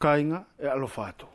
kainga e alofato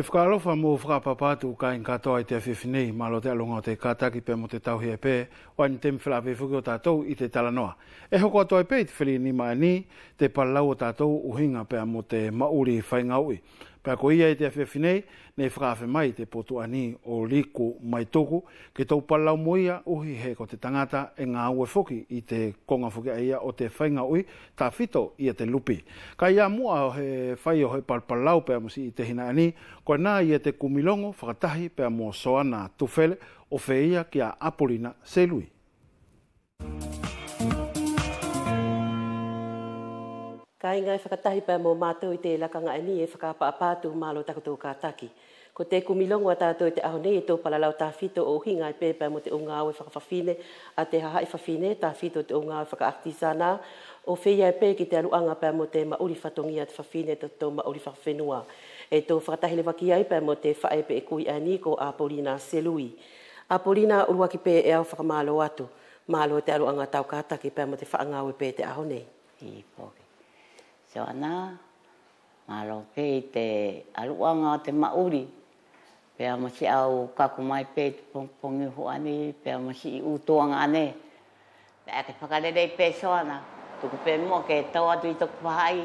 E whakaalofa mō whakapapatu ka in katoa i te awhiwhinei, mā lo te alunga o te kātaki pē mo te tauhi e pē, o ani temi whila wefuki o tātou i te talanoa. E hoko atoa i pē i te whili ni mai e ni, te palau o tātou uhinga pē mo te mauri whaingaui. Pea ko ia i te awhi nei, nei whakawhi mai te poto ani o liku mai toko, ke tau palau moia uhi he ko te tangata e ngā ue foki i te konga foki a o te whainga ui, tā fito i te lupi. Ka ia mua o he whai o he palpalau pea musi i te hina ani, ko nā i te kumilongo whakatahi pea mō soana tufele o whi ia ki a Apolina Selui. Thank you. Ka inga e whakatahi pa mō mātou i te lakanga ani e, e whakapapātu mālo takotou kātaki. Ko te kumilongo a tātou i te aho nei e tō palalau tāwhito o hinga i e pēpā mo te unga e whakafafine a te haha i e whafine, tāwhito te unga e whakaaktisana o whia e pē ki te aluanga pē mo te mauri whatongi a te whafine to tō mauri whawhenua. E tō whakatahile waki ai pē mo te whae pē e kui ani ko a Paulina Selui. A Paulina uruaki pē e au whakamālo atu, mālo te aluanga tau kātaki pē mo te whaangau e pē te aho nei. I pōke. So ana, malo pe i te aruanga o te mauri. Pe a masi au kaku mai pe te pongpongi huane, pe a masi i utoanga ane. Pe a te whakarerei pe so ana, tuku pe mo ke tau atu i tuku pahai.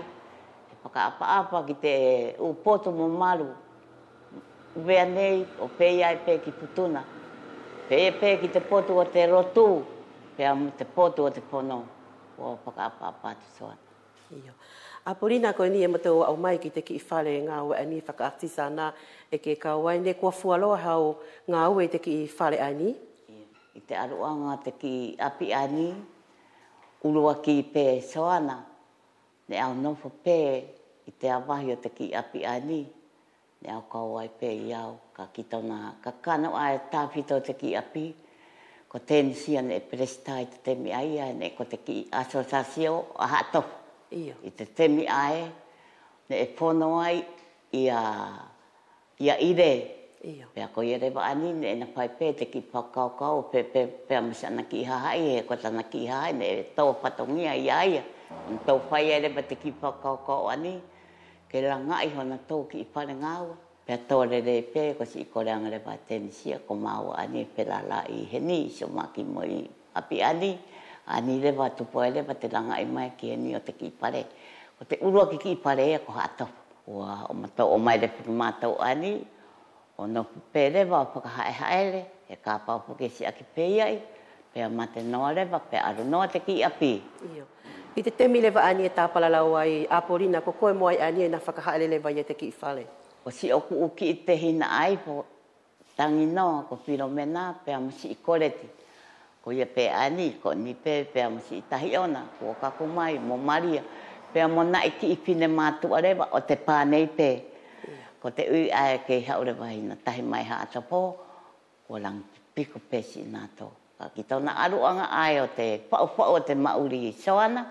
Te whaka apa apa ki te upoto mo maru. Uwea nei o pe iai pe ki putuna. Pe e pe ki te potu o te rotu, pe a te potu o te pono. Wau whaka apa apa atu so ana. Yeah. A porina ko ni e mata au mai ki te ki i whare ngā wa ani whakaatisa nā e ke ka wai ne kua fualoa hao ngā ue te ki i whare ani? Yeah. I te aroanga te ki api ani, uroa ki i pē soana, ne au fo pe i te awahi o te ki api ani, ne au ka wai pe i au, ka kita nā, ka kano ai tāwhito te ki api, ko tēnisia ne e prestai te mi ai ne ko te ki asosasio a hatofu. Iyo. I te temi ae, ne e pono ai i a, i a ire. Ia. Pea ko i a ani, ne e na pai pē te ki pakao kau, pe, pe, pe a misa na ki hahai, he ko tana ki hahai, ne e tau patongia i aia. Un tau whai e rewa te ki pakao kau ani, ke la ngai hona tau ki i pare ngāua. Pea tau re re pē, ko si i kore angare pa tenisia, ko māua ani, pe la la i heni, so maki mo i api ani a ni le va tupo ele va langa i mai ki ni o te ki pare o te uru ki ki pare e ko hato o o mata o mai le pu mata o ani o no pere va pa ka hae hae e ka pa po ke si aki pe ai pe a mate no le va pe aru no te ki api io i te temi le va ani e tapala la wai a porina ko ko mo ai ani e na fa ka hae le va ye te ki fale o si o ku ki te hina ai po tangi no ko piro mena pe a mo si ikoreti ko ia pe ani ko ni pe pē mo si tahi ona ko ka mai mo maria pe mo na iti e i pine ma tu are o te pa nei pe ko te ui ai ke ha ore vai na tahi mai ha ata ko lang piko pe si na to ka ki tau na aru anga ai o te pa pa o te mauri i ma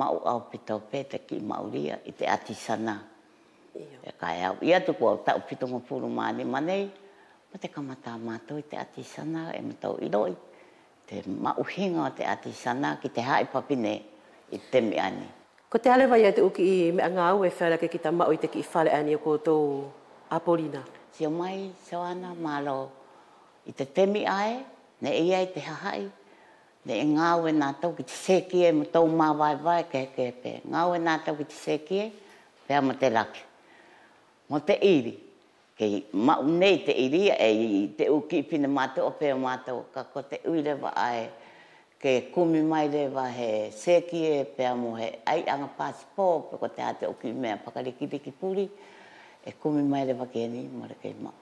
mau au pito pē te ki mauri i te ati sana e ka ia tu ko ta pito mo pulu ma ni manei Ma te kamata mātou i te ati sana e matau i roi. Te mauhinga o te ati sana ki te hae papine i te mi ani. Ko te alewa i te uki i mea ngā ue whera ke ki ta mau i te ki i whale ani o koutou Apolina. Si o mai sawana mālo i te temi ae, ne ia e i te hahai, ne e ngā ue nā tau ki te seki e mu mā vai vai ke ke pe. Ngā ue nā tau ki te seki e, pe amate laki. Mo te iri ke ma ne te iri e te o ki pina mate o pe mate o ka ko uile wa ai ke kumi mai le wa he se ki e pe mo he ai anga passport ko te ate o ki me pakari ki ki puri e kumi mai le wa ke ni mo re ke ma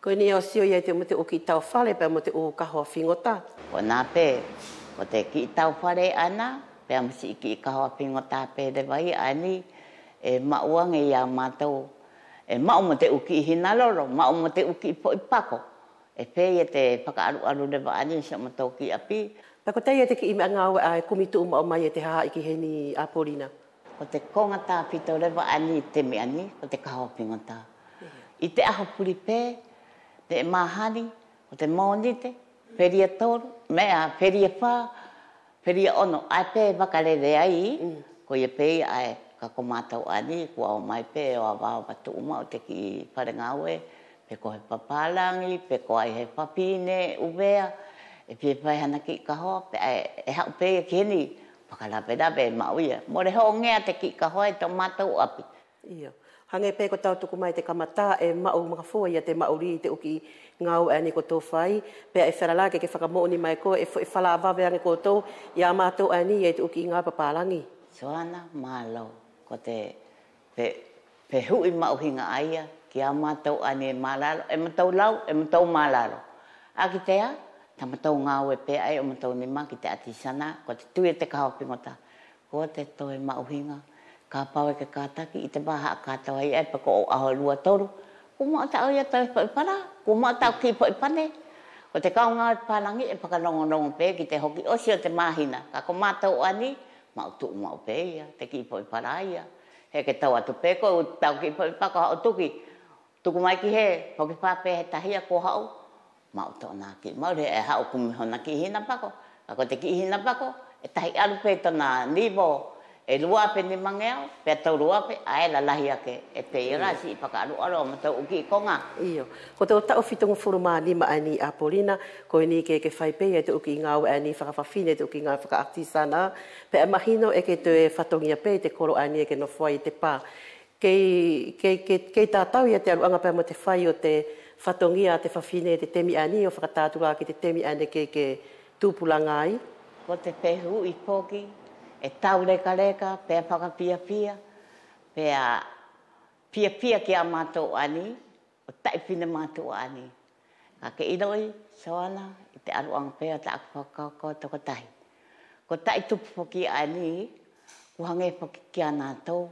ko ni o sio ye te mo te o ki tau fale pe mo te o ka ho fingota ko na pe ko te ki tau fale ana pe mo si ki ka ho fingota pe de vai ani e ma uang e ya mata o e ma o te uki i hina loro, ma o te uki i po i pako. E pe e te paka aru aru ne wa ani e sa ma tau ki api. Pako te e te ki ima ngā wa a kumitu uma mai e te ha i ki he ni a Paulina? Ko te kongata pito le wa ani te me ani, ko te kaho pingata. I te aho puri pe, te mahani, ko te maonite, peria toru, mea peria whā, peria ono, ai pe wakare re ai, mm. ko ye pe ai ka ko mata ani ko o mai pe o ba ba tu uma o te ki pare pe ko he papalangi pe ko ai he papine u e pie pai hana ki ka ho e pe e ha pe ke ni pa ka la pe da be ma u mo re ho nge te ki ka ho e to mata api io hange pe ko tau tuku mai te kamata e ma u ma fo ia te mauri uri te uki nga u e ani ko to fai pe e fera la ke ke faka mai ko e fo e fala va ko to ia ma to ani e te uki nga papalangi. Soana malo ko te pe, pe hui mauhinga aia ki a matau ane malalo, e matau lau, e matau malalo. A ki te a, ta matau ngā ue pe ai o matau ni ma ki te ati sana, ko te tui te kaha pingota. Ko te toi mauhinga, ka pau e ke kātaki i te maha a kātau ai, e pako o aho lua toru. Ko mā ta au ia tau i e paipana, ko mā ta au ki paipane. Ko te kaunga e pālangi e pakalongo nongo pe ki te hoki osio te mahina. Ka ko mātau ani, mau o tu ma pe ya te ki poi para he ke tau atu pe ko tau ki poi pa ko tu ki tu ku mai ki he po ki pa pe ta e hia ko hau ma to na ki ma re ha o ku mi ho na ki hi na pa ko ko te ki hi na pa ko e ta hi alu pe to na ni bo e lua pe ni mangea, pe tau lua pe, a e la lahi ake, e pe i si i yeah. paka alu alo, ma tau uki konga. io ko tau tau fitongu furu maa lima a ni a Polina, ko ni ke ke fai pe, e te uki i ngau a e ni whakafafine, e te uki i ngau e whakaaktisana, pe a e mahino e ke te e whatongi a pe, te koro a ni e ke no foi te pa Kei ke, ke, ke, ta tātau ia te anga pe mo te fai o te whatongi a te whafine, te temi a ni o whakatātura ke te temi ani ke ke ke tūpulanga ai. Ko te pehu i poki e tau reka reka, pea whaka pia pia, pea pia pia ki a mātou ani, o taipine mātou ani. Ka ke inoi, soana, i te aruanga pea ta aku whakakao toko tahi. Ko tai tupu poki ani, ku hange poki ki a nātou,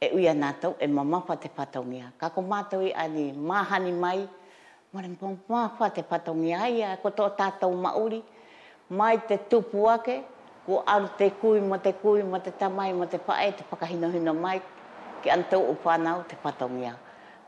e ui a nātou, e mamapa te patongia. Ka ko mātou i ani, mahani mai, Mare mpong mā whate patongi aia, ko tō tātou mauri, mai te tupu ake, ko ar te kui ma te kui ma te tamai ma te pae te pakahino hino mai ki an tau upanau te patongia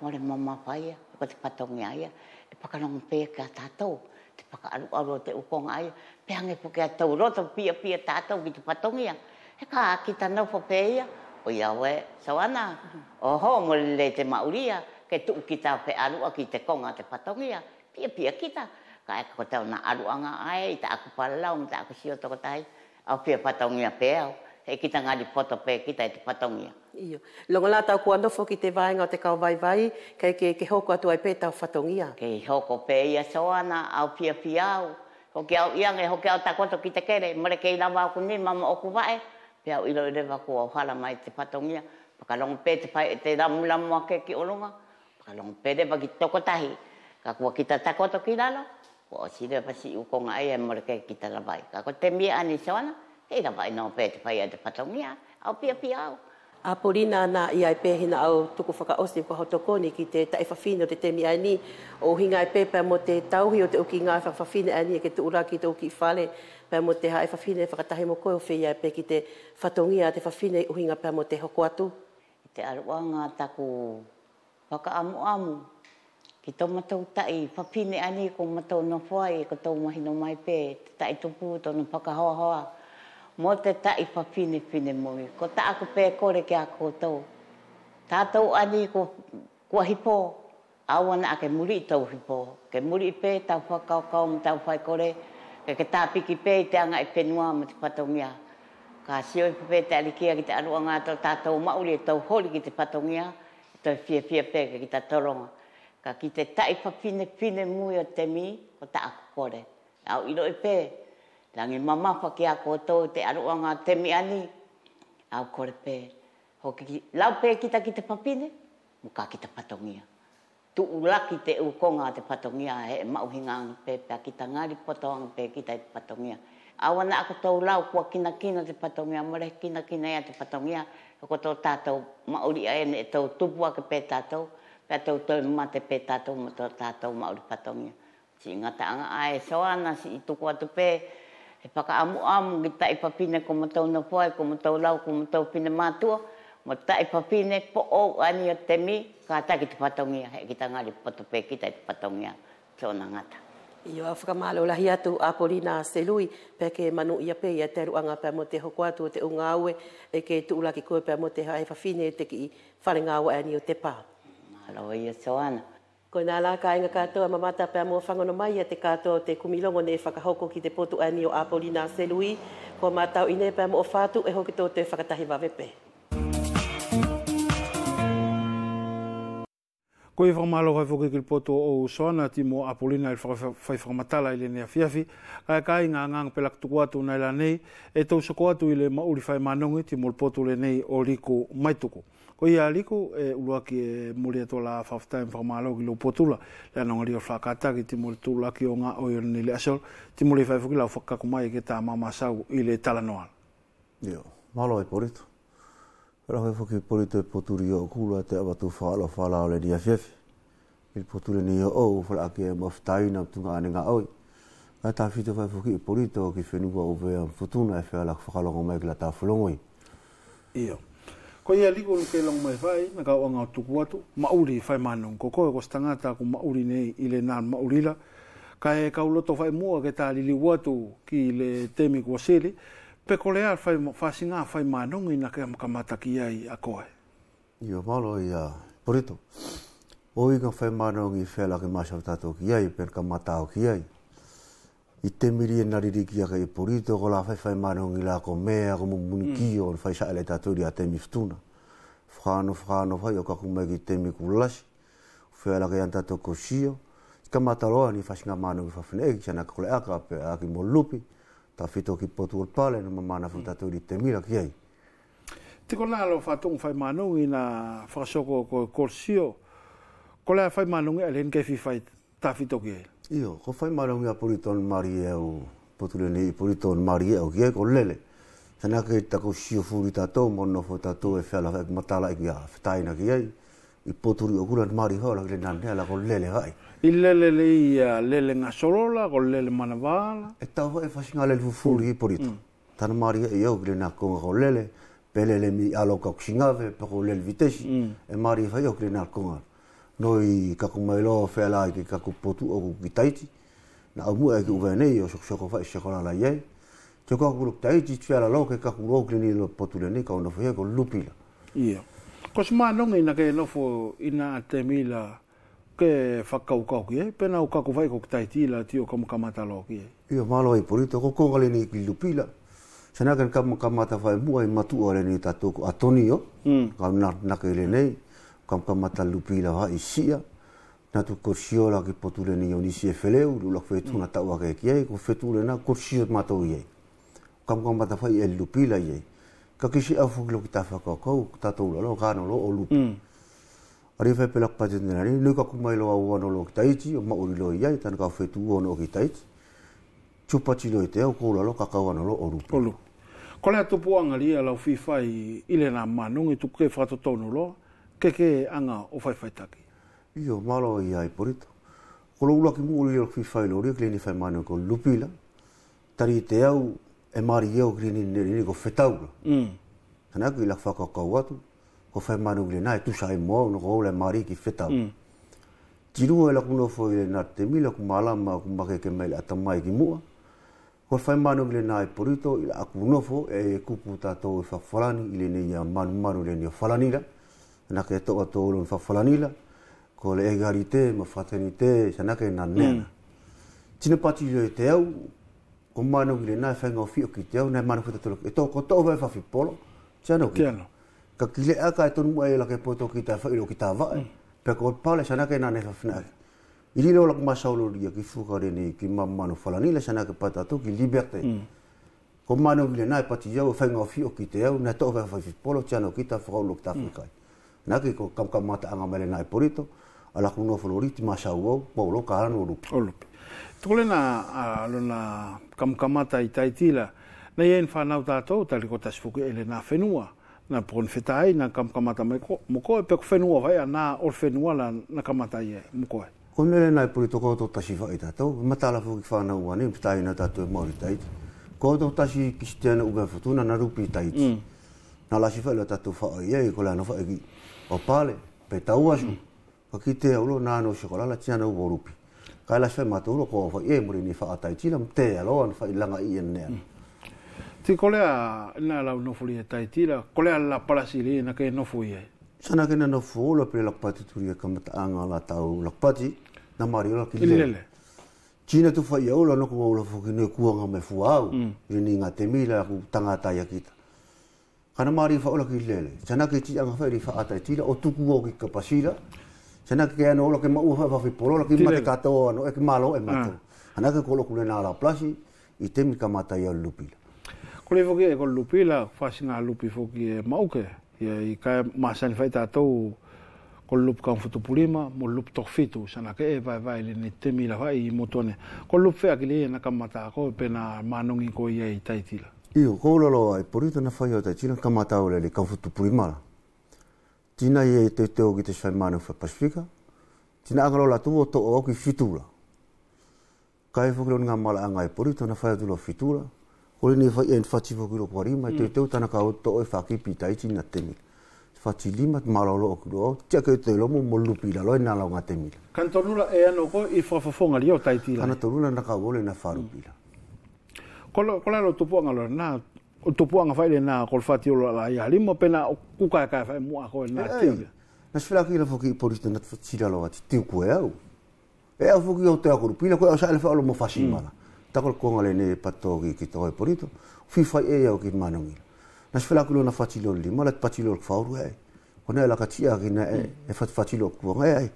mo mama paia ko te patongia ia e pakarong pe ka tatou te paka aru te upong ai pe ange po ka tau roto pia pia tatou ki te patongia e ka ki tanau po pe ia o ia we sawana oho mo le te mauria ke tu ki ta pe aru a ki te konga te patongia pia pia kita ka e ko tau na aru anga ai ta aku palaung ta aku sio ko tai au pia patongia pe au. E kita di poto pe, kita e te pataungia. Iyo. Longa nga tau kua nofo ki te vaenga o te kau vai vai, kei ke, ke hoko atu ai pe ta fatongia. ke hoko pe ia ana au pia pia ko ke au iange, hoke au takoto ki te kere, ke kei lawa ku ni, mama oku vae. Pea au ilo ku o hala mai te patongia. ka long pe te pai, te ramu lamu ke ki olonga. ka long pe de reva ki tai Ka kua ki ta takoto ki lalo ko o si rewa si u konga ai e mora kei ki tala vai. Ka ko te mia ane sawana, he ra vai nō pē te pai a te patongia, au pia pia au. A porina na i ai pēhina au tuku whaka osi ko hoto koni ki te taifafine o te temi ai ni, o hinga ai pēpē mo te tauhi o te uki ngā whafafine ai ni, ke tu ura ki te uki whale, pē mo te hae whafine whakatahi mo koe o whi ai pe ki te whatongia te whafine uhinga pē mo te hoko atu. Te aruanga taku whaka amu amu, ki tō matau tai, papine ani ko matau no whai, ko tō mahi no mai pē, te tai tupu, tōnu pakahoa hoa. Mō te tai papine pine mōi, ko ta ako pē kore ki a kōtou. Tātou ani ko kua hipō, awana a ke muri i tau hipō. Ke muri i pē, tau kau kao, tau whai kore, ke ke tāpiki pē, te anga i penua, ma te patongia. Ka sio i pē, te alikia ki te aruanga, tātou mauri i e tau holi ki te patongia, e tau fia fia pē, ki te toronga ka ki te tai pa pine pine mui o te mi, ko ta ako kore. Au ilo e pē, langi mama pa ki ako o te aroa ngā te mi ani, au kore pē. Hoki ki, lau pē kita ki te papine, muka ka ki te patongia. Tu ulaki te ukonga te patongia, he e mauhinga ang pē, pē ki ta ngāri poto ang pē ki te patongia. Au ana ako tau lau kua kina kina te patongia, mure kina kina ia te patongia, hoko tau tātou mauri aene e tau tupua ke pē tātou, Fatau toi ma te pe tātou ma tō tātou ma uri patongi. Si ngata anga ae soana si i tuku atu pe. He paka amu amu ki tai papine ko ma tau na poai, ko ma tau lau, ko ma tau pina mātua. Ma tai papine po o ani o te mi, ka ta ki te patongi. He ki ta ngari patu pe ki tai te patongi. Tōna ngata. Io a whakamalo lahi atu a Polina Selui, peke manu ia pe ia teru anga pe mo te hoko atu o te unga aue, e ke tu ulaki koe pe mo te hae fafine te ki i whare ngā ani o te pāu ala wai e soana. Ko nā la ka inga katoa ma mata pia mua whangono mai a te katoa o te kumilongo ne whakahoko ki te potu ani o Apolina Selui. Ko ma tau i nei pia mua whātu e hoki tō te whakatahi wawepe. Ko i whamalo kai whoki kiri potu o soana ti mo Apolina i whai whamatala i le nea fiafi. Ka e ka inga ngang pelak tuku atu nei la nei e tau soko atu i le mauri whai manongi ti mua potu le nei o riku maituku ko ia liko e ulua ki e muri ato la fafta e mwhamalo ki lupotula le anongari o whakata ki ti muri tula ki o ngā o i rini le asol ti muri whaifuki lau whakaku mai e ke tā mama sau i le tala noa Ia, malo e porito Rau e whaki porito e poturi o kula te awatu whaalo whala o le dia fefe i poturi ni o e o whala ake e mwhtai na tunga ane ngā oi Ka tā fito whai whuki i porito ki whenua o vea mfutuna e whea lak whakalongo mai ki la tā whalongoi Ia, ko ia liko lu ke long mai fai na ka wanga tu kuatu ma uri fai ma nun ko ko ko stanga ku ma nei ile na ma uri la ka e ka uloto fai mua ke ta li liwatu ki le temi ko sili pe ko le alfa fa singa fai ma nun ina ke ki ai a ko e io malo ia porito oi ka fai ma i fela ke ma to ki ai per ka mata ki ai i te miri e naririki a kei porito ko la fai fai mana ngi la ko mea ko mumuni mm. ki o na fai sae le tatori a te mi futuna. Whakano whakano fai o kakumai ki te mi kulasi, fai ala kei anta toko shio, ka mataroa ni fai singa mana ngi eki chana e kakule aka pe a ki mo lupi, ta fito ki potu o pale na ma mana fai mm. tatori te mira ki ei. Te ko lalo whatung fai mana ngi na whakasoko ko korsio, ko lea fai mana ngi alen kei fai tafito ki ei. Io, ko fai mai rongi a puri tonu mari e au, putule ni i puri tonu mari e au, ki eko lele. Tana ke i tako shio furi tatou, mono fo tatou e whela e matala e kia whetaina ki ei, i poturi o kura mari hau la kile nane ala ko lele hai. I lele le i lele nga sorola, ko lele manavala. E tau e fashinga lele fu furi i puri tonu. Mm. Tana mari e au kile nane konga ko lele, pelele mi alo kakushingave, pako lele vitesi, mm. e mari hai au kile nane konga noi kaku mai lo fe la ki kaku potu o ki na mu e ki uvene yo so so ko fa se ko la la ye ko ku ki taiti tu ala lo ke kaku ro ki ni lo potu le ni ka ona fe ko lupila ye ko sma no ngi na ke lo fo ina te mila ke fa ka u ka ku ye pe u ka ku fa ko ki taiti la ti o kom kama ta lo ki ye yo ma lo i puri to ko ko le ni ki lupila Sana kan kamata fai mua i matua le ni tatoko atoni yo, mm. kao na, na ke le nei kam kam mata lupi la ha isia na tu kursio la ki potule ni oni si e feleu lu lo fetu na tawa ke ki ko fetu le na kursio mata u ye kam kam mata fai el lupi la ye ka ki si afu lo ki ta fa ko ko ta to lo lo ga lo o lupi mm. ari fe pelak pa jen na ni lu ka kumai lo au no lo ki ta ichi ma u lo ye tan ka fetu o no ki ta ichi chupa chi lo te o ko lo ka ka wa no lo o lupi ko la to puanga ri ala fi fa i na manu ngi tu ke fa lo ke ke anga o fai fai taki? Io, malo i ai porito. Ko lo ulaki mu uri fi fai lo, kli ni fai mani ko lupila, tari te au e mari eo klini nere ni ko fetau. Mm. Tana ku ilak faka kau atu, ko fai mani uri nai, tu e moa unu ko ule mari ki fetau. Mm. Tiru e laku no fo ile na te mila ku malama ku make ke mele atamai ki mua. Ko fai manu ile na e porito ila aku e kupu tato e fa falani ile ne ia manu manu ile ni o na ke to to lo fa falanila ko le egalite ma fraternite sa na ke na ne mm. tina lah. pati yo te au o mano ki le na fa ngo fi o ki te au na mano ah lah, fa to to ko to va fa fi polo cha no ki no ka ki le aka to mu ai la ke po to ki ta fa i lo ki ta va eh. mm. pe ko pa le lah, sa na ke na ne fa fna i li lo lo ma sa lo ri ki fu ka re ni ki ma mano falanila sa na ke pata to ki liberte mm. ko mano ki le na pati yo fa ngo fi o ki te au na to va fa fi polo cha no ki ta fa lo ki ta fa mm. na ki ko kam kam mata anga mele na porito ala ku no folori ma sha wo po lo ka ran wo lo tole na alo na kam e e kam mata i na yen fa na uta to ta ko ta sfuku ele na fenua na pon fetai na kam kam mata mo mo ko pe ko fenua vai na or fenua la na kam mata ye mo ko ko mele na porito ko to ta sifa i to mata la fuku ki fa na wo ni fetai na ta to e mo ri tai ko to ta si kistiana u ga futuna na rupi tai mm. na la sifa la ta to fa ye ko la na fa ki o pale pe tau asu mm. ko ki te ulo na no shikola la tiana u borupi ka la fe matu ko fo ye muri ni fa atai tila te alo an fa ilanga i en ne ti ko le na la no fuli atai tila ko le la pala sili na ke no fuli sana ke na no fuli pe la pati turi e ka mata anga la tau la pati na mari la ki le tina tu fa ye ulo no ko ulo fo ki ne kuanga me fuau mm. ni nga te mila ku tanga ta yakita Kana mari fa ola ki lele. Sana ki ti anga fai fa ata tila o tuku o ki kapasila. Sana ki ana ola ki ma ufa fa fi polo ki mate kata o ano e malo e mate. Mm. Ana ki kolo kule na ala plasi i te mi kamata ia lupila. Kole foki e kolo lupila fa singa lupi foki e mauke. Ia i ka masani fai tatou kolo lupi kaun futupulima mo lupi tokfitu. Sana ke e vai vai le ni te la vai i motone. Kolo lupi fea ki le e na kamata ako pena manungi ko ia i taitila. I o koula loa e porita na whaia o tai tina kamatau le le kawhutu purimara. Tina i e te o ki te shai mana ufa Pasifika. Tina angalo la tuo to o oki fitura. Kai fukiro ni ngā mala angai porita na whaia tulo fitura. Kori ni fai en fati fukiro kwa rima e te hmm. teo tana ka o to o e whaki pitai tina temi. Fati lima te mara olo oki loa, tia kei te lomo mo lupi la loa e nalau ngā temi. Kanatorula e anoko i whafafonga li o tai tila? Kanatorula na ka wole na wharupila. Mm kola kola lo tupu nga na tupu nga faile na kol la ya pena kuka ka fa mu a na na sfila ki la foki polis na tsi la lo ti ti ku e e a foki o te a grupi la ko sa le fa lo mo fasi mm. mana ta kol konga le ne pato ki ki toi e polito fi fa e ya ki manu na sfila ku lo na fati lo limo la pati lo fa ru e ko na la ka ti ki na e fa fati lo ku nga e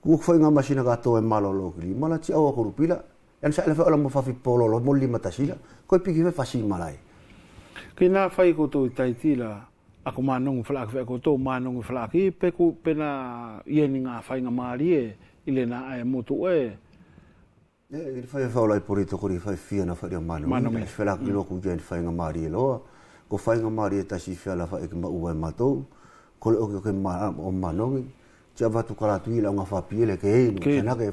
ku fo nga masina ka to e malo ki mala ti a ko grupi la Yan sa elefe olamu fafi polo lo mo lima tasila, ko e pigi fe malai. Kena nga fai koto i taiti la, ako manongu flak, fe koto manongu flak, i peku pena ieni nga fai nga maari e, ile na ae motu e. E, ili fai e fau lai porito kori, fai fia na fai nga manongu, manongu, fai lak ilo ku jen fai nga maari e loa, ko fai nga maari e tasi fia la fai ma uwa e matou, ko le oke oke ma, o manongu, Tia vatu kalatu ila unha fapile ke eimu, kenake e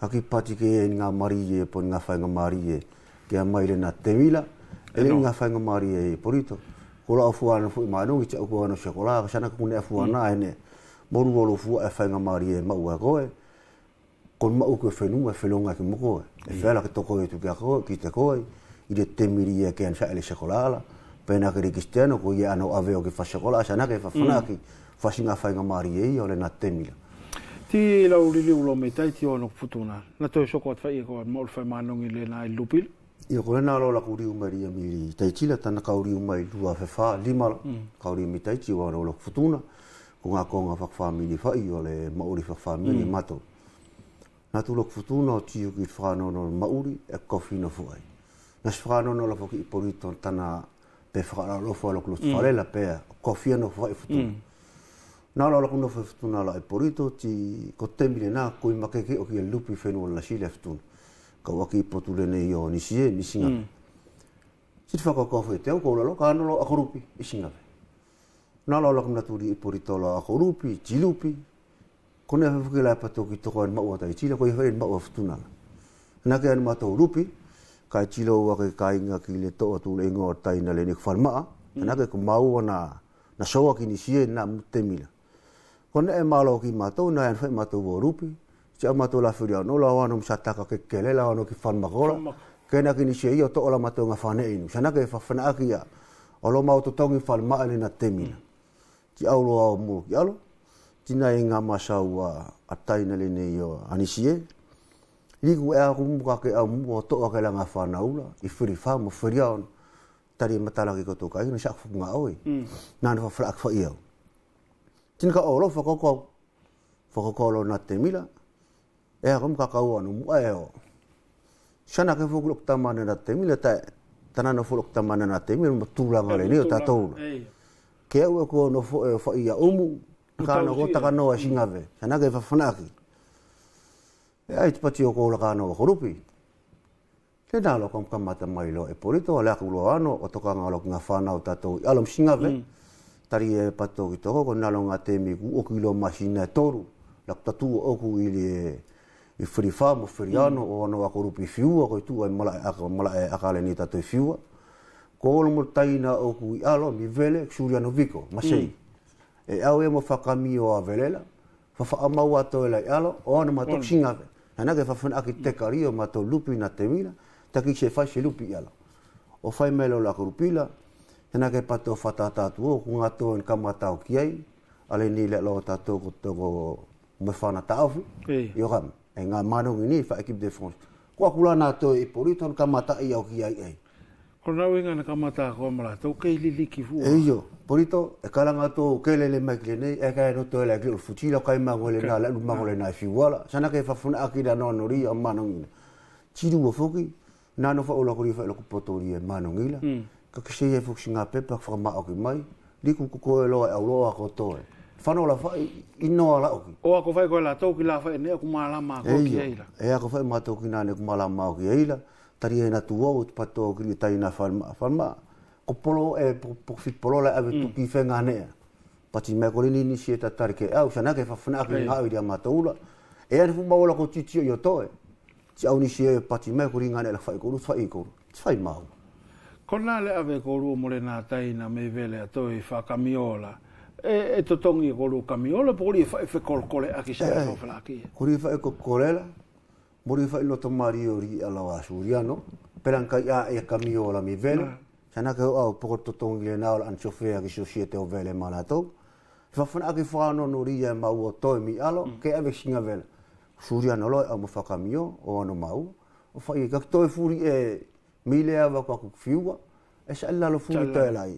haki pati ke e ngā mari e po ngā whainga mari e ke a maire nā te mila e ngā whainga mari e e porito ko rao fua ana fua mai nongi te au kua ana shia ko rao shana kukune a fua mm. nā e ne moru olo fua e whainga mari e mau a koe ko ni mau kua whenu e whelonga ki moko e e mm. whela ki toko e tu kia koe ki te koe i te te miri e ke ansa ele shia ko rao pēnā ki ko i e ano aveo ki whashakola asa nake whafanaki mm. whashinga whainga mari e i ole na te mila ti la uri li ulo mai ti ono futuna na to so kwat fai e ko mo fai ma nongi le na lupil i ko na lo la kuri umari mi tai ti la tan ka uri umai lu a fa lima mm. ka uri mi tai ti ono lo futuna ko nga ko nga fa mi ni fai yo le ma uri fa mato na tu lok futuna ti u ki fa no mauri e ko fi na fa no no la fo ki po pe fa la lo fo lo klo fa la pe ko fi no e futuna mm. Nā lā lakuna whaifutuna la e porito ti ko te mire nā koi makeke o ki lupi whenua la shi leftun. Ka waki i potu le nei o nisi e, ni singa. Mm. Si te whaka kawhoe te au kōlalo, ka anolo a korupi i singa. Nā lā lakuna tūri i porito la a korupi, ti lupi. Kone a whaifuke lai pato ki toko an maua tai tila koi whaifuke an maua whaifutuna. Nā ke an mātou lupi, ka i tila ua ke ka inga ki le toa tū le ingoa taina le ni kwhalmaa. Mm. Nā ke ko maua na, na showa ki nisi e na mutemila kone e malo ki mato na en fai mato vo rupi se a mato la furia no la wano msa taka ke kele la wano ki fan magola kena ki ni se io to ola mato nga fane inu sa ke fa fana aki ya o lo mao to tongi fal ma ele na temina ki au lo ao mo ki alo ti na e nga masa ua a taina le ne io anisie Iku e aku muka ke au to toa ke langa whana ula, i whiri wha mo whiri aona, tari e matala ki koto kai, na siak whunga oi, e. mm. nana wha whraak wha iau tin ka olo fo koko fo koko lo na te mila e ha kum ka ka wa no e ho shana ke fo lok ta mana na te mila ta ta na no fo mana na te mila ma tu la ngale ni ta to ke u e ko no fo fo e ia umu ka no ko ta ka no shinga ve ke fa e ai te pati o ko la ka no ko rupi Te nalo kom kamata mai lo e porito ala kulo ano o toka ngalo kunga fana o tatou alom shinga ve. Mm tari e pato ki toko, ko nalo ngā te mi oku ilo masina toru, la tatu oku i le i whiriwha mo whiriano mm. o anō ako rupi fiua, ko i tū ai mala, aka, mala a e akale ni tatu fiua. Ko olo mo taina oku i alo, mi vele, kusuriano viko, masei. Mm. E au e mo whakami o a velela, fafa amau ato e lai alo, o anō ma toksi ngave. Mm. Hana ke fafun aki te kari o ma tō lupi na te mina, taki se fai se lupi i alo. O fai melo la korupila, Tēnā kei pato whata tātu o, kunga tō in kamata o ki ai, ale ni le lo tātu ko tōko me whana tāwhu, i o kam. E ngā manongi ni, wha ekip de fons. Kua kula nā tō i pori tōn kamata i au ki ai ai. Kona nau inga na kamata a kua mara, tau kei li li ki fua. E iyo, tō, e kalanga tō kei le le mai ki le nei, e kai no e la ki o futi kai mago le nā, lalu mago le nā i fiwala. Sana kei whafuna a ki da nō nori a manongi. Tiru o fuki, nā no wha o lakuri wha e lakupoto ri e manongi la. Mm ka kise e fuksi ngā pepa ka whakamā oki mai, li ku kuko e loa e au loa ko toe. Whanau la whai, ino a la oki. O ako whai koe la tauki la whai, nea kumā la mā koki eila. E ako whai mā tauki nā nea kumā la mā koki eila, tari e na tu au, tu pato o kiri tai nā whanamā. Ko polo e pokwhi polo la awe mm. tuki whenga nea. Pati mea kore ni nisi e ta tari ke au, sa nake whawhana aki ngā awe dia mā taula. E ane fu maula ko titio i o toe. Ti au nisi e pati mea kore ngā nea la whai koro, whai koro, whai maula. Kona le ave koru mo le tai na me vele ato i kamiola E, e to tongi e koru kamiola, po fa e whae a aki sa e whawhalaki. fa e whae kokorela, mori lo to mario ri ala wa suriano, ka ya e kamiola mi vele. Sana ko au poko to tongi le ol an chofea ki siete o vele fa a aki fa no ria e ma o to mi alo, mm. ke ave singa vele. Suriano mo fa kamio o ano mau. O fa to e furi e... Eh, mile ava ko ku fiua e sa la lo fu te la i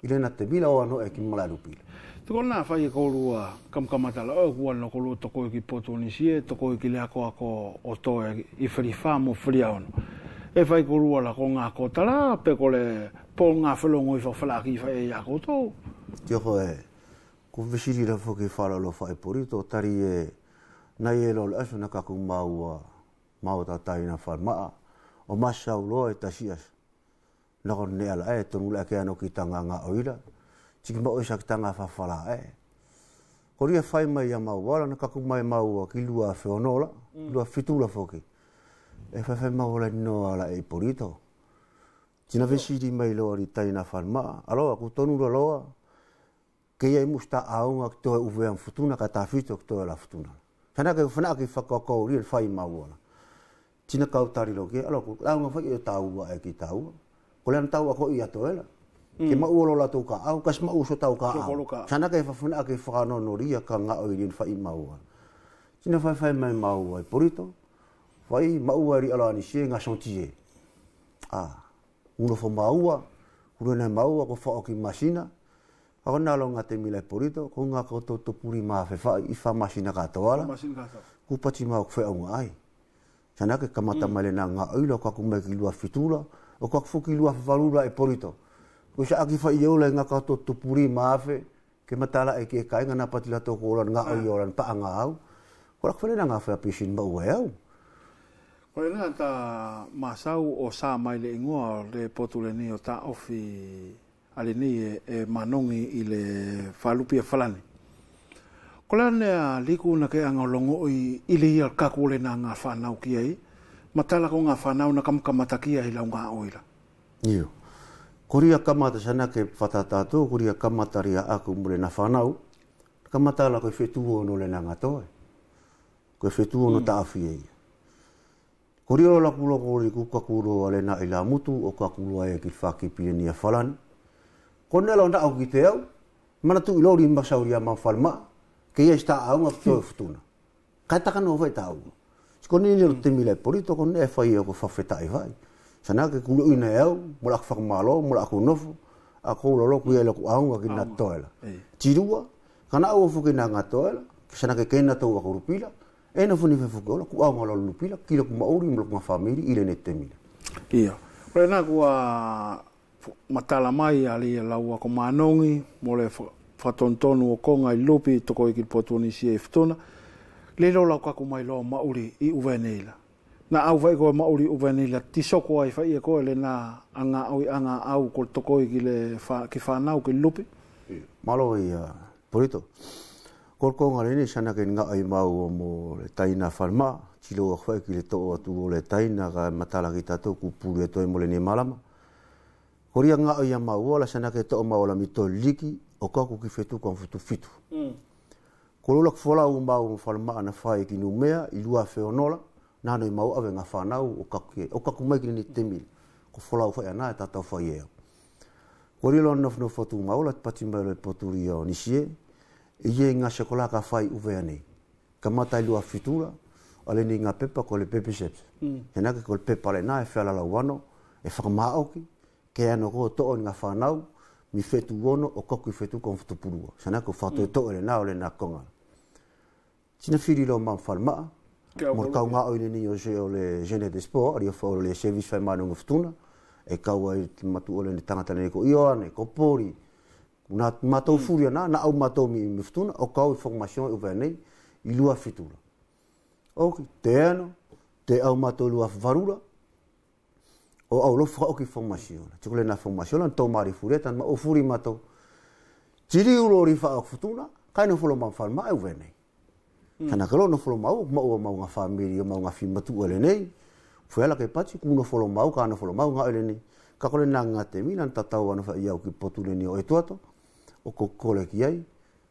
ile na te bila o no e ki mala lu pile to na fa e e e i ko lua kam kam ata la o ku an ko lu to ko ki po ni si to ko ki le ako ako o to i fri fa mo fri ono e fa i ko lua la ko nga ko tala pe ko le po nga fa lo ngoi fa fla ki fa e ya ko to ti ho e ku vishiri la fo ki fa lo fa e porito tari e nai e lo le aso na ka ku maua mau ta tai na farmaa o masa ulo e tasia na ko ne ala e eh, to mula ke ano ki tanga nga oila tiki mo isa ki fa fala e ko ria fai mai ya ma wala na kaku mai ma wa kilua lua fe onola mm. lua fitula foki e fa fa ma wala no ala e porito tina vesi di mai lo ri tai na fal alo ku tonu lo loa ke ia musta aunga ki to e uve am futuna ka ta fito ki to la futuna Fana ke fana ke fakoko ri fai ma wala. Cina kau tari loke alo ko la nga fai e tau wa e tau ko lan tau ako i to ela ke mm. ma u la tau ka au kas ma u tau ka au sana ke fa funa ke fa no no ria ka nga o i din fai mau wa tina fa fai mai mau wa e porito fai ma u ari ala ni nga chantier a uno fo maua, uno na mau wa ko fa o ki masina Ha ona lo ngate mi le porito ko nga ko to to puri ma fa i fa masina ka to ala. Ku pati ma ko fa au ai. Sana ke kamata mm. male na nga aila kwa kumai ki lua fitula, o kwa kufuki lua fawalula e porito. Ko sa aki fai eola nga kato tupuri maafe, ke matala e ke kai nga napatila toko ola nga aui ola pa anga au. Ko la kufale na nga fai apishin ba ua e au. Ko e nga ta masau o sa mai le ingoa le potu ni o ta ofi ale ni e, e manongi i le falupia falani. Ko lā nea liku na ke anga longo i ili i kakule na ngā whanau ki ei, matala ko ngā whanau na kamuka matakia i lau ngā oila. Iu. Kuria kamata sana ke whatatātō, kuria kamata ria aku mure na whanau, kamata ala koe whetuo no le nanga toi. E. Koe whetuo no mm. ta awhi ei. Ko rio la kulo ko ri kuka le na ila mutu o ka kulo ai ki whaki pia ni a whalan. Ko nela o na au ki te au, mana tu ilo ri mbasa uri a mawhalma, que ia estar a unha pio futuna. Kai taka no vai tau. Skoni ni lo poli to kon e fai e ko fa feta e vai. Sana ke kulo ina e mula fa malo, mula ko nofo. Ako lo lo ku ia e lo ku aunga ki na toela. Tirua kana o fu ki na ngatoela. Sana ke kena to ko rupila. E no funi fu ko ku aunga lo lupila ki lo ku mauri mula ku famili ile ne temile. Ia. Ora na ku a lawa ko manongi mole whatontonu o konga i lupi toko i kipotu ni si eftona. Le lo lau kaku mai loa mauri i uvenila. Na au vai koe mauri uvenila, ti soko ai fai e koe le nga anga au i anga au kol toko i kile ki whanau ki lupi. Malo i uh, Purito. Kol konga rene, sana ke nga ai mau o mo le taina wharma, tilo a whai ki le to atu o le taina ga matala ki tatou ku puru e toi mo le ne malama. Koria nga ai a mau ala, sana ke to o mau la mito liki, o ka ku ki fetu kwa mfutu fitu. Mm. Ko lula kufola u mbao mfala maa na faa e kini umea, ilua fe onola, nana i mau awe nga faa nau, o ka ku mai kini ni temili, ko fola u faa ya e naa, tata u faa e yeo. Ko no anna fino fatu nga ola, pati mbao le poturi ya o nisie, e ye nga shakola ka faa i uvea nei. Kamata ilua fitula, ale ni nga pepa ko le pepe shep. Mm. Hena ke ko le pepa le naa, e fea lala wano, e whakamaa ki ke ano ko toon nga faa nau, fetu ono o koku fetu kon futu pulua sana ko fatu mm. to ole na ole na konga tina firi lo man falma mo ka nga ole ni o je ole jeune de sport ali fo le service fa manu futuna e ka wa matu ole ni tangata ne ko io ane ko pori una matou mm. furia na na au matou mi futuna o ka formation o e a ilua fitula Ok, te ano te au matou lua varula o au lo fa o ki formation tu kole na formation tau mari fure tan ma o furi mato tiri u lo ri fa o futuna ka no folo ma fa ma e nei kana kolo no folo ma o ma o ma nga family o ma nga fi matu ole nei fo ala ke pachi ku no folo ma o ka no folo ma nga ole nei ka kole na nga te mi nan ta tau ana fa ia o ki potu le nei o e tuato o ko kole ki ai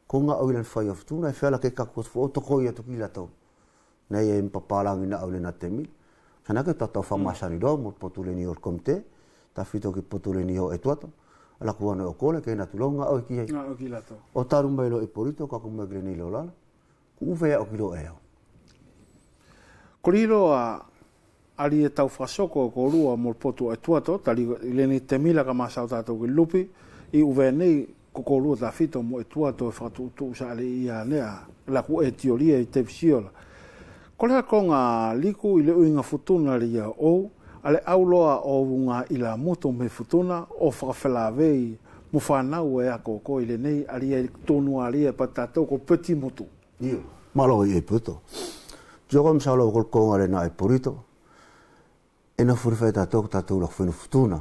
ko nga o ilan fa o futuna e fa ala ke ka ko fo to ko ia to ki la nei e mpa pala ngina o le na te mi Sana ke tata fa masari do mo potule ni or komte ta fito ki potule ni e o etuato. Ala kuwa no okole ke na tulonga o ki ai. Na o kilato. O taru mai lo e porito ka kuma greni lo lala. Ku ve o kilo e. Koliro a ali e tau fa soko ko rua mo potu etuato ta li le ni te mila ka masau ta to ki lupi i u ve nei ko ko rua ta fito mo etuato fa e tu tu sa ali ia nea. La ku e teoria e te fsiola. Mm. Ko lea ko ngā liku i le uinga futuna li ou, ale au loa o ngā ila moto me futuna o whakawhela vei mu whanau e a koko i le nei a li a tonu a li patatau ko peti motu. Iu, malo i e puto. Joko msa lo kol konga le e purito, e na furifai tatou tatou la whenu futuna.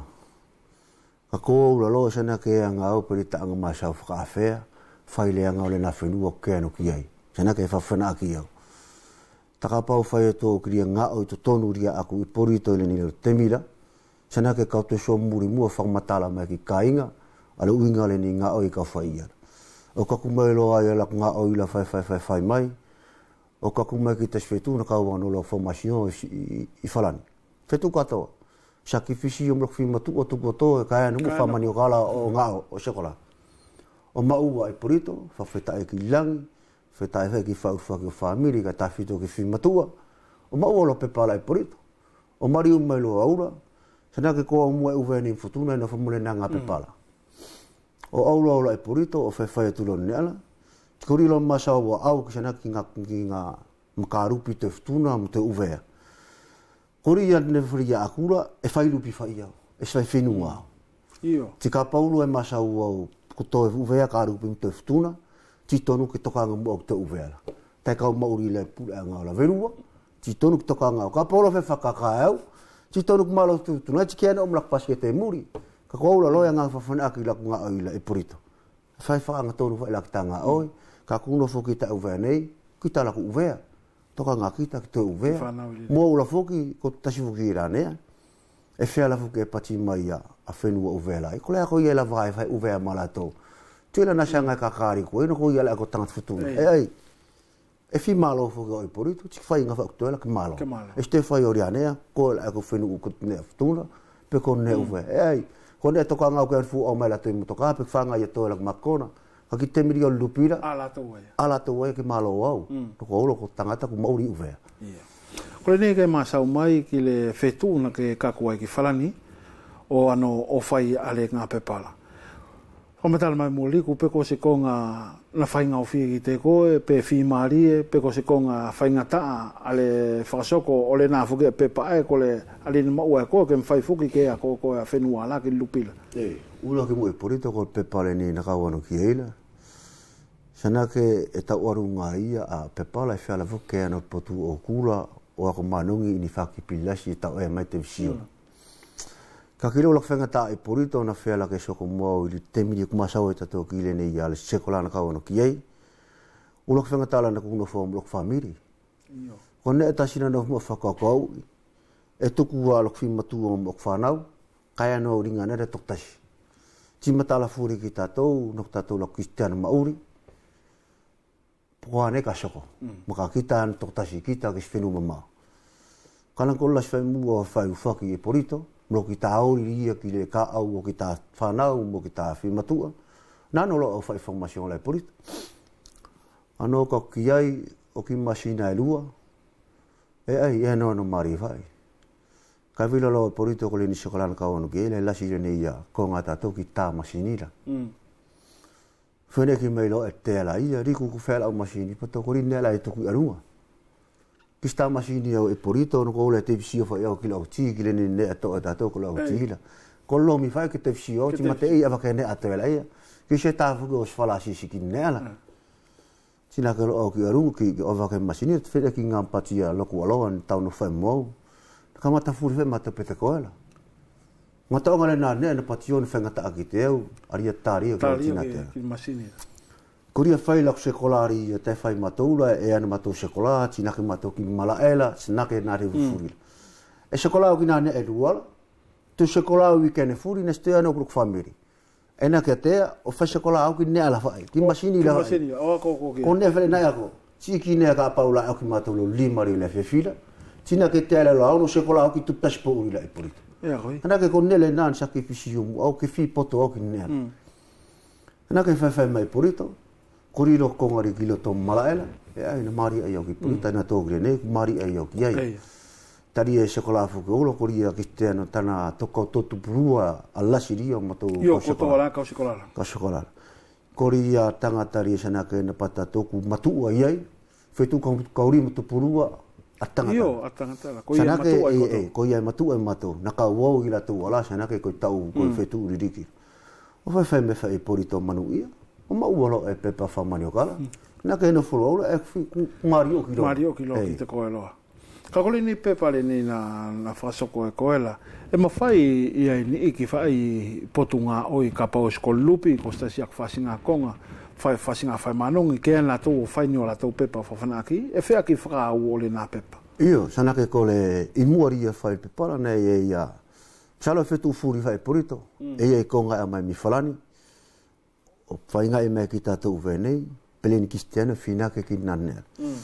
Ka kōa ura loa sana ke ea ngā au peri taanga mā sāu whakaafea, whai le anga o le nā whenua kea no ki ai. Sana ke e whawhena ki au taka pau fai to kria nga o to tonu ria aku i pori to ile nilo temira sana ke kau te so muri mua fa matala mai ki kainga ala uinga le ni nga o i ka fai ia o ka kumai lo ai la nga o i la fai fai fai fai mai o ka kumai ki te fetu na ka o no lo formation i falan fetu ka to sakifisi o mlok fima tu o tu to e ka ia fa mani o gala o nga o sekola o maua i porito, to fa feta ki langi fe tai fe ki fau fa ki fa ka ta fito ki fi matua o ma o lo e pe mm. pala e porito o mari un mai lo aura sana ke ko mo e uveni fortuna na fomule na nga pe pala o aura o e porito o fe fa e tulo ne ala kuri lo ma sa o au ki sana ki nga ki nga mka rupi te fortuna mo te uve kuri ya ne fri ya akura e fa lupi fa ia e sa fe nu a Tika paulu e masa ua o kutoe uvea ka arupi mtoe futuna. Mm titonu ke toka ngam ok te uvela te ka mauri le pu nga la verua titonu ke toka ngam ka polo fe faka ka au titonu ke malo tu tu na chike na umlak paske te muri ka ko ula loya nga fa aki la ku nga ai la iporito fa fa nga tonu fa la ki tanga oi ka ku no foki ta uvela nei ki ta la ku toka nga ki ta ki te uvela mo ula foki ko ta shi foki ra ne e fe la foki e pati mai a fenua uvela e ko la ko ye la vai fa uvela malato Tuela na shanga ka kari ko ino ko yala ko tanga futu ai ai e fi malo fo ko ipori tu fai nga fa ko ke malo e ste fai ori ane ko la ko fenu ko ne futu la pe ko ne mm. uve ai ai ko ne to ka nga ko fu o mala tu to ka pe fa nga ye to makona, ma ka ki te o lupira ala to wa ala to ke malo wa to mm. ko lo ko tangata ta ko mauri uve ia ko ne ke ma sa mai ki le fetu na ke ka ko ki falani o ano o fai ale nga pe pala ho metal mai muli ku pe se kon a na fainga o fie te ko e pe fi mari e se kon a fainga ta ale fasoko ole na fuke pe pa e ko le ale ni ma ko ke m fai fuki ke a ko ko a fenu ala ke lupil e hey. ula ke mu e porito ko pe pa le ni na ka wono ki eila sana ke eta waru nga ia a pepa pa la fa la fuke ano potu o kula o ako manungi ni fa ki pilashi e ta o e mai te mm. Ka kile ulak fenga ta i e purito na fea la ke soko mua o ili temiri kuma sawa i e tatua ki ile nei ale seko lana kawa no ki ei. Ulak fenga ta la na kukuna fua mulok whamiri. Ko ne e tasina na mua whakakau e tuku wa alok fi matua o mok whanau, kaya no ringa nere tok tasi. Ti la furi ki tatou, nok tatou la kistiana mauri. Pua ne ka soko. Maka mm. kita an tok tashi, kita ke sfinu mamau. Kanan kolla sfai mua wha i ufaki e porito. Mm no ki tā ori ia ki le ka au, o ki tā whanau, mo ki tā whimatua. Nā loa au whai whamasiong lai polit. Anō ka ki ai o ki masina e lua, e ai e no no mari whai. Ka vila loa polit o ko le ni shokalana ka wano ki e le lasi rene ia ko ngā tātou ki tā masinira. Mm. ki mei loa e te ia, riku ku whela au masini, pato ko ri nela e toku arunga. kis ta masini au e porito no ko la te fisi fa au kilo ti kile ni ne ato ato ko la ti la ko lo mi fa ke te fisi o ti mate ia ka ne ato la ia ki se ta fu ko sfala si si kin ne la tina ka o ki aru ki o va ke masini te fere ki ngam patia lo ko lo an tau no fa mo ka mata fu fe mata pete ko la ngata ngale na ne na patio no fa ngata ki te au ari ta ri o ki tina te masini Kuria fai lako sekolari e te fai matoula e ana matou sekola, tinake matou ki malaela, tinake nga rewa hmm. furila. Mm. E sekola o kina ne e duwala, tu sekola o wikene furi nes te ana o kuruk famiri. E na kia tea, o fai sekola o ki ne ala fai, ti masini ila fai. Ko o ako ako kia. Kone fai nai ako, ti ki ne aka apaula o ki matou lo lima rile fe fila, tinake te ala lo aono sekola o ki tu pespo urila e purita. Ea koi. Anake kone le nani sakifisi yungu, au ki fi poto o ki ne ala. Mm. Anake fai fai mai purito, kuri lo ko ngari kilo to mala e ai na mari ai oki puta mm. na to gre ne mari ai oki ai tari e chocolate fu ko lo kuri ki te no tana to ko to tu brua alla siri o mato ko chocolate ko to wala ko chocolate ko chocolate kuri ya tanga tari e sana ke na pata to ku matu ai e, e, ai fe mm. tu ko kuri to purua atanga yo atanga ko ya matu ai ko ko ya matu ai mato na ka wo gi la ala sana ke ko tau ko fe tu ridiki o fa fa me fa e porito manuia o ma ua e pepa wha mani o kala. Mm. Nā ka ina whuru aura, e kwhi kumari o ki loa. Kumari o ki loa ki te koeloa. Ka kore ni pepa le ni na, na whasoko e koela. E ma whai i ai ni iki whai i potu ngā oi ka pao skolu lupi, ko stasi ak whasi ngā konga, whai whasi ngā whai manongi, ke an lato o whai nio lato pepa whawhanaki, e whea ki whaka au o le nā pepa. Io, sanake ko le i muari e whai pepa, nei e ia, Chalo fetu furi fai purito, mm. e ia i konga e mai mi falani, o fainga e mai ki tata uwe nei, pele ni kistiana fina ke ki nanea. Mm.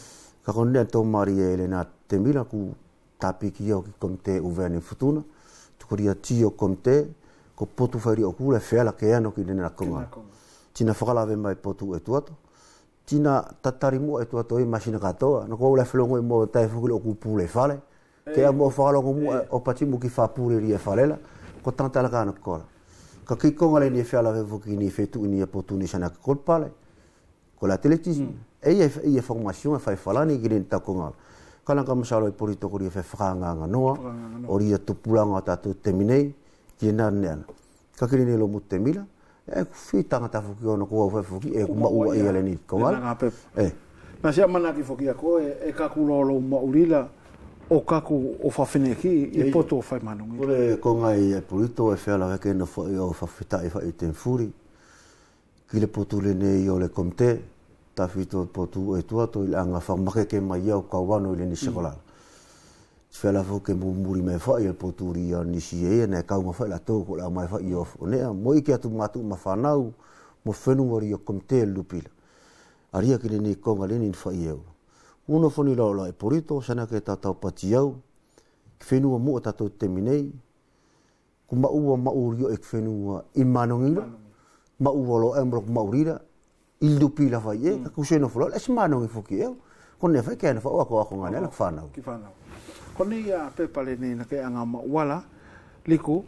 Ka kone tō mari e le nā te mila ku tapi ki o ki komite uwe nei futuna, tukuria ti o komite, ko potu whairi o kule whela ke ano ki nena konga. Tina whakalawe mai potu e tuato, tina tatari mua e tuato e masina katoa, nako ule whilongo e mua tae whukile o ku pule whale, hey. ke a mua whakalongo mua o pati mu ki whapure ri e whalela, ko tantala ka ano kora ka ki konga le ni fe ala voki ni fe tu ni e po tu ni sana ko pale ko la teletis hmm. e ye ye formation e fa fala ni gren ta konga kala ka masalo e pori ko ri fe franga nga noa ori to pula nga ta tu termine ki e na ne ka ki ni e lo mu mila e ku fi ta nga ta voki ona ko fa voki e ku ma u e eh. ale ni konga e na sia mana ki foki ko e ka ku lo lo ma ulila o kako o fafine ki e poto o fai manungi. Ole ko ngai e purito e whea lawe kena fwai o fafita e fai ten furi. Ki le potu le nei o le komte, ta fito potu e tua to ila anga whamake ke mai au kawano ili ni shakolala. Mm. Whea lawe ke mu muri me fwai e potu ri a nisi e e ne kaunga fwai la tōko la mai fwai o fonea. Mo ike atu matu ma whanau mo whenu wari o komte e lupila. Aria ki le ni konga le ni fwai e Uno fani lao lao e porito, sana ke ta tau pati au, ke whenua mua ta tau te minei, ku maua maurio e ke whenua i manongira, maua lo e mrok maurira, il dupi la fai e, ka kuse no fulal, es manongi fuki e, kon ne fai kena fai oa koa la nela kwhanau. Kwhanau. Kon ni a pepale ni na ke anga mauala, liku,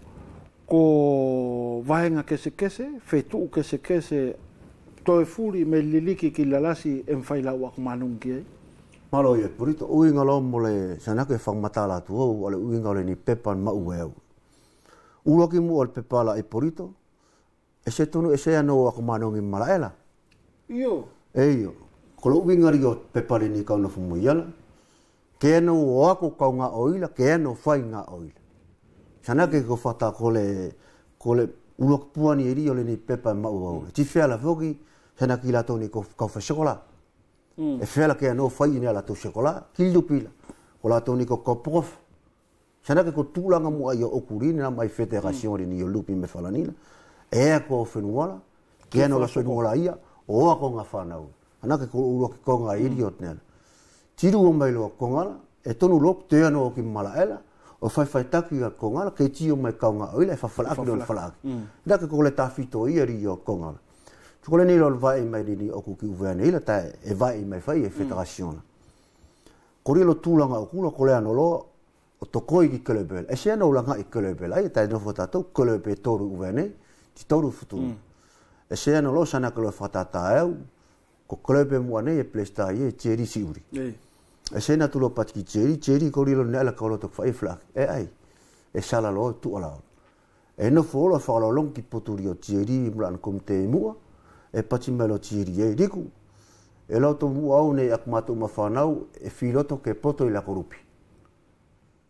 ko vahenga kese kese, fetu kese kese, e furi me liliki ki lalasi en fai la ak manongi e, Malo e purito uinga lo mole sana ke fang mata la tuo ole uinga ole ni pepan ma uweu. Ulo ki mu ole pepa la e purito. E se tunu e se ano wa kuma no ngi malaela. Io. Iyo. E iyo. Kolo uinga ri yo pepa le ni no fumu yala. Ke ano wa ku kaunga oila ke no fai nga oila. Sana ke ko fata kole kole ulo ki puani e ri ole ni pepa ma uweu. Ti fe ala fogi sana ki la toni ko ka fa chocolate. Mm. e fela ke no fai ni ala to chocolat kil du pila o la to ni ko ko prof sana ke ko tula nga mo ayo okurin na mai federation mm. ni yo lupi me falanina e ko fenuola ke no la so ni ola ia o a ko nga fana u ana ke ko ulo ke ko nga idiot mm. ne tiru o mai lo ko nga e tonu lok te no ki mala ela o fai fai taki ga ko nga ke ti o mai ka nga oila fa falak do falak da ke ko le tafito ia ri yo ko nga tu kole nei lo va e mai ni o ku ki uve nei la ta e va e mai fai e federation mm. kore lo tu la nga ku lo kole anolo o to koi ki kelebel e se no la nga i kelebel ai ta e no fota to kelebel to ru uve nei ti to ru futu mm. e se no lo sana ko lo fota ta e ko klebe mo nei e plesta ye cheri si uri mm. e se na tu lo pat ki cheri cheri ko lo ne la ko lo to fai e flak e ai e sala lo tu ala e no fo lo fa lo long ki poturio cheri mo an komte mo e pati malo tiri e riku. E lau tō hu au nei ak mātou mawhānau e whiloto ke poto i la korupi.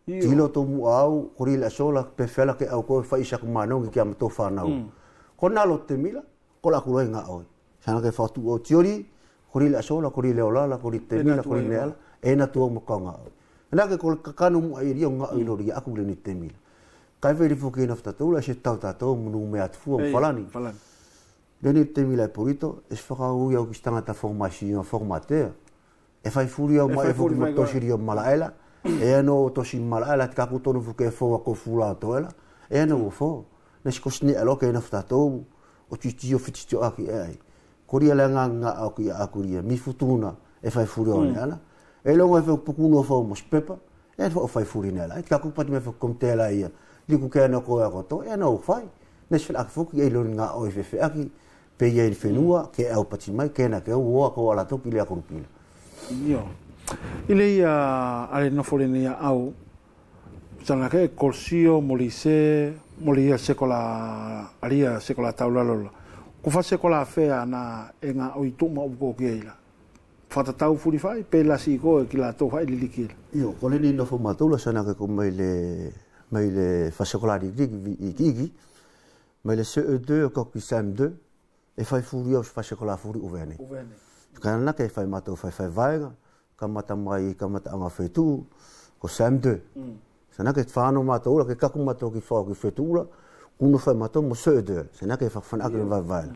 Tilo tō mu au, kori la sola, pe whela ke au koe whaisa ku mānau ki kia mato whānau. Mm. Ko nalo te mila, ko la kuroi ngā oi. Sana ke whatu au tiori, kori la sola, kori leo lala, kori te mila, kori neala, e na tō mu kau ngā oi. Nā ke kore kakano mu airi au ngā oi lori aku le ni te mila. Kai whaere fukei na whatatou la, se tau tātou munu me atu fua falani. Falani. Dan eh, eh. heb hmm. je Mila Polito, is vooral hoe je staat met de formatie, een formateur. En hij voelt je maar even Toshirio Malaela. En nou toshim Malaela, het kan toch nog voor keer voor wat ik voel En of O tjitje of Korea langa nga ook ja Mi futuna, en hij je aan pepper. En of hij je aan het voor hier. Die En Nes o pe ia i whenua, ke au pati mai, ke na ke au oa ko ala tuki lea kurupila. Ia. I lei a are nofore ni a au, sana ke korsio, molise, molia sekola, aria sekola taula lola. Kufa sekola fea na e ngā oituma upuko kia fata tau furi fai pe la si ko ki la to fai li likil io ko le nino fo ma tola sana ke kom mai le mai le fa chocolat di di ki ki mai le ce 2 e ko ki sam e fai furia o fai sekola furi uvene. Uvene. Kana naka e fai mata o fai fai vaiga, ka mata mai i ka mata anga whetu, ko Sam 2. Mm. Sa naka e whanau mata ura, ke kaku mata o ki whao ki whetu ura, kuno fai mata o mo sœ 2. Sa naka e fai whanaka yeah. vai vaiga.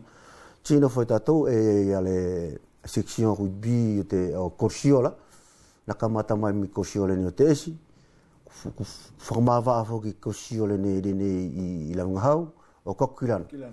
Tino fai tatou e, e ale seksion rugby o te o korsiola, na ka mata mai mi korsiola ni o tesi, formava a fo ki korsiola ni i, i, i, i, i, i, i, i, i, i,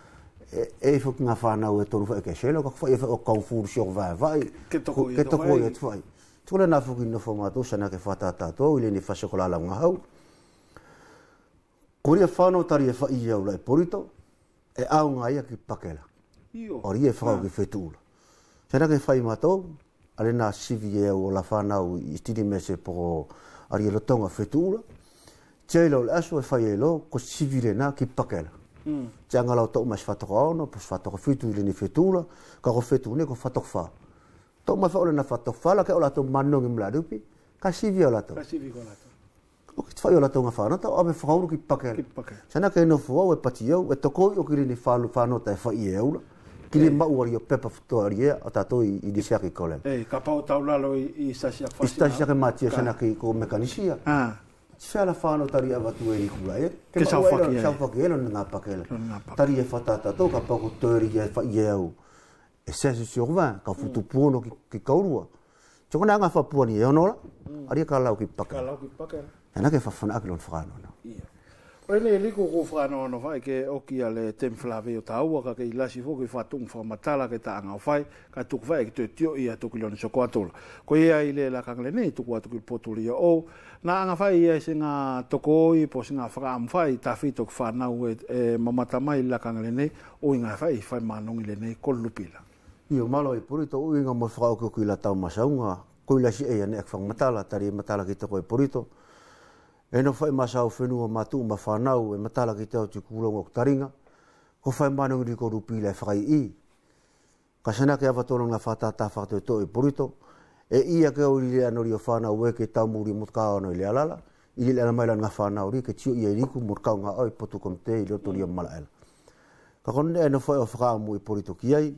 e fuk nga fana e toru fa ke shelo, kak fa e whai o kauwhuru siok vai vai. Ke toko i toko i e tuai. Tūre nā fuki no whamātou sana ke whātātātou, ili ni whasekolala ngā hau. Koria whānau tari e whai iau lai porito, e au ngā ia ki pakela. Ori e whakau ah. ki whetūla. Sana ke whai mātou, ale nā sivi e o la whānau i stiri mese poko ari e lotonga whetūla. Tēlo le aso e whai e lo, ko sivi le ki pakela. tiaga lao toʻu mas fatokaona pas fatoka fitu i lini fetula kako fetu ne ko fatokafā toʻu mas faolena fatokafā lake o latou manogi ma ladupi kasivi o latou fai o latou gafanota ame fakauru ki pakele sana ke nofu au e patiau e tokoi o ki lini fanota e faʻi e ula ki le mau ari o pepa fotoa ari ea o tatou i disiaki kolel kapau taulalo i sasiak fasi i sasiak matia sana ki ko mekanisia ah se ala fano tari ava tu eri kula e ke sa fa ke sa fa ke lo na pa ke tari e fata ta to ka pa ko tori e fa ye o e se se sur va ka futu mm. pu ki ka u ro cho na fa pu ni e no mm. ari ka la ki pa ka la ki pa ke ke fa fa na ke lo no O ene liko ko whanau ano whai ke oki a le tem o tāua ka ke ilasi fō ke whatung wha matala ke ta anga o ka tuk whai ke te tio ia a tuki lona soko Ko ia ile la lakang le nei tuku atuki potuli o na anga whai ia singa ngā toko oi po se ngā whakaam whai ta whitok whanau e, e mamata mai lakang le nei o inga whai i whai manongi le nei ko lupila. Ia malo e i purito o inga mo whakau ke kui la tau masaunga ko ilasi e ane ak e whang matala tari e matala ki toko i purito e no fai masa au whenua ma tū ma whanau e matala ki teo te kūlongo o taringa, ko fai manu ngiri ko rupi le whai i. Ka sana ke awatono ngā whata tā whakato e tō e purito, e i a ke ori le anori o whanau e ke tau muri mutka ono i e le alala, i le ana maila ngā whanau ri ke tio i e riku murkau ngā oi potu kom te i loto ria mala ela. Ka kone e no fai o whakao mu i e purito ki ai,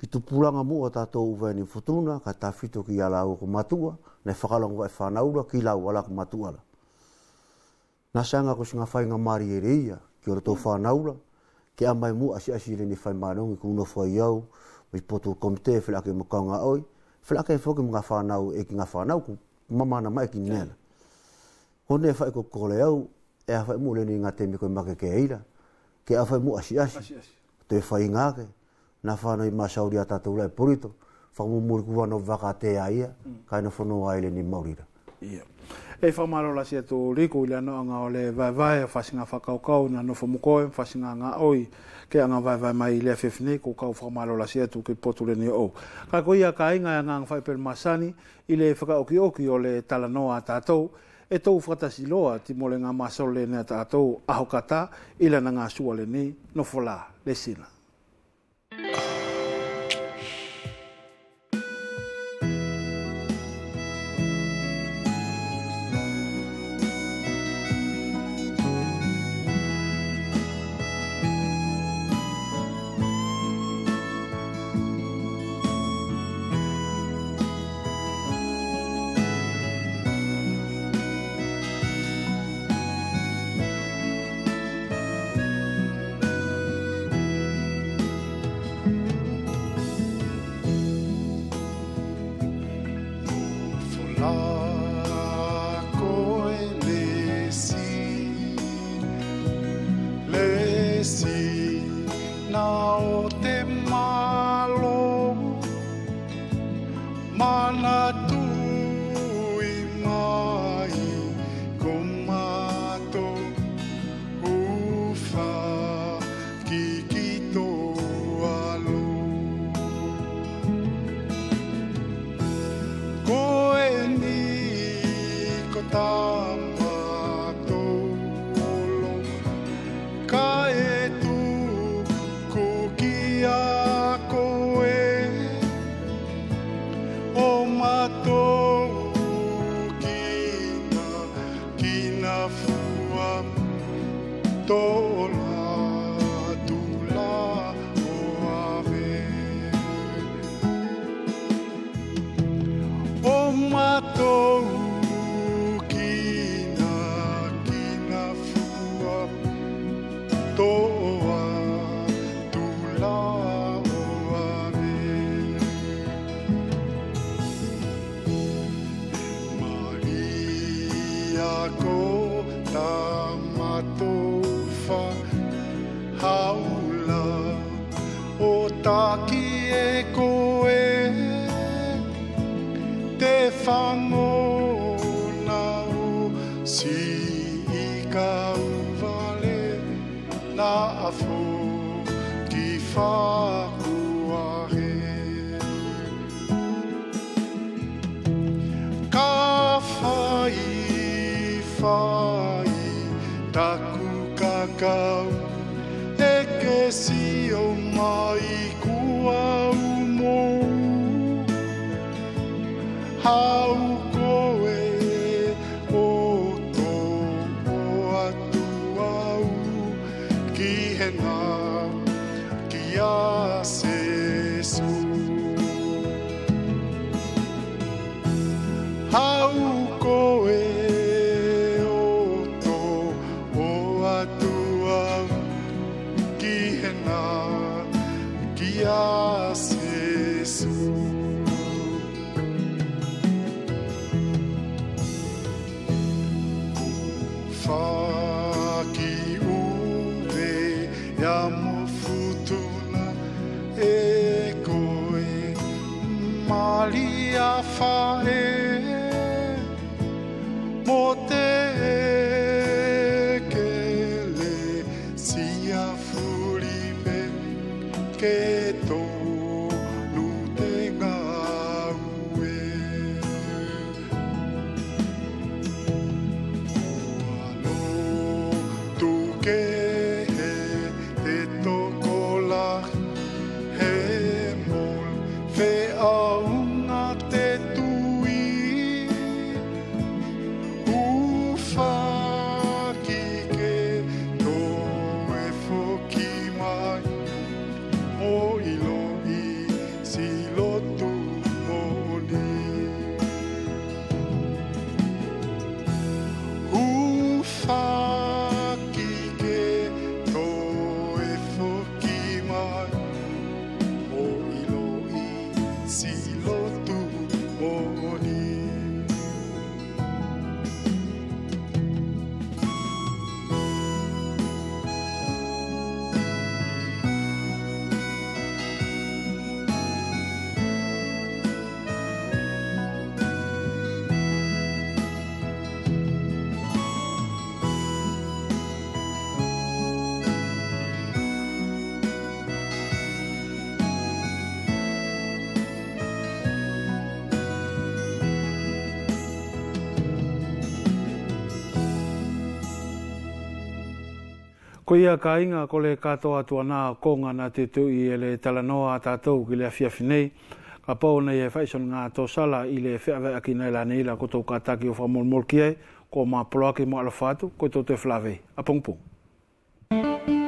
ki tu pulanga mu o tātou uwe ni futuna, ka tā fito ki ala au ko matua, ne whakalongo e whanau ki lau ala ko matua ala. nasanga ko singa fainga mari e reia ki ora tō whānaula ke a mai mu asi asi rene whai mārongi ku una whai au mai poto komite e whilake mokanga oi whilake e whoki fa whānau e ki ngā whānau ku mamana mai ki nela hone e whai ko kore au e a whai mu lene ngā temi koe make ke eira ke a whai mu asi asi te na whānau i māsauri a tātou lai porito whakumumuri kuwa no waka te aia mm. kaina whanau aile ni maurira yeah. e fa malo la sia to le no nga ole va va e fa singa fa kau kau na no fo mo ko fa singa nga oi ke nga va va mai le fef ne ko kau fa malo la sia ke potu le ne o ka ko ia ka nga nga fa per masani ile fa ka oki oki ole tala no ata to e tou fatasiloa ti mole nga masole nea tātou ahokata ile na ngā sua le ni nofola le sina. Ko ia ka inga ko le katoa atu ana konga te tu i ele talanoa tatou tātou ki le afia finei. Ka pau nei e whaison ngā tō sala i le whiawe aki nei la neila ko tau kātaki o whamol mol ki ko mā poloaki mo alafatu ko te flawe. A pungpung. Mm -hmm.